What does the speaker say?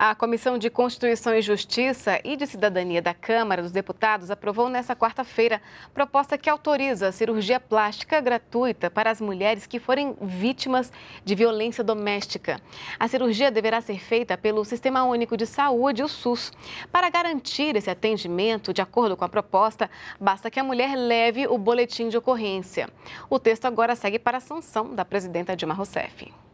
A Comissão de Constituição e Justiça e de Cidadania da Câmara dos Deputados aprovou nesta quarta-feira proposta que autoriza a cirurgia plástica gratuita para as mulheres que forem vítimas de violência doméstica. A cirurgia deverá ser feita pelo Sistema Único de Saúde, o SUS. Para garantir esse atendimento, de acordo com a proposta, basta que a mulher leve o boletim de ocorrência. O texto agora segue para a sanção da presidenta Dilma Rousseff.